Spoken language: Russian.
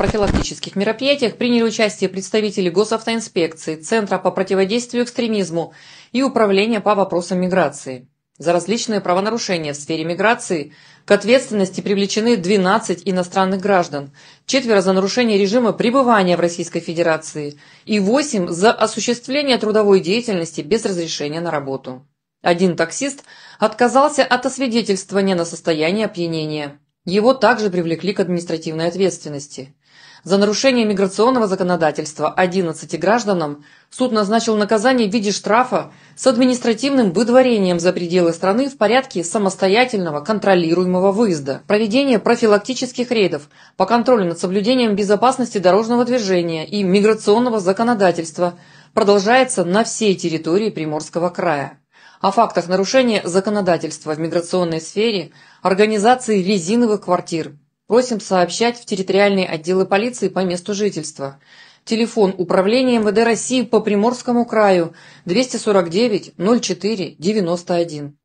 профилактических мероприятиях приняли участие представители Госавтоинспекции, Центра по противодействию экстремизму и Управления по вопросам миграции. За различные правонарушения в сфере миграции к ответственности привлечены 12 иностранных граждан, четверо за нарушение режима пребывания в Российской Федерации и 8 за осуществление трудовой деятельности без разрешения на работу. Один таксист отказался от освидетельствования на состояние опьянения. Его также привлекли к административной ответственности. За нарушение миграционного законодательства 11 гражданам суд назначил наказание в виде штрафа с административным выдворением за пределы страны в порядке самостоятельного контролируемого выезда, проведение профилактических рейдов по контролю над соблюдением безопасности дорожного движения и миграционного законодательства продолжается на всей территории Приморского края о фактах нарушения законодательства в миграционной сфере, организации резиновых квартир. Просим сообщать в территориальные отделы полиции по месту жительства. Телефон Управления МВД России по Приморскому краю 249 04 91.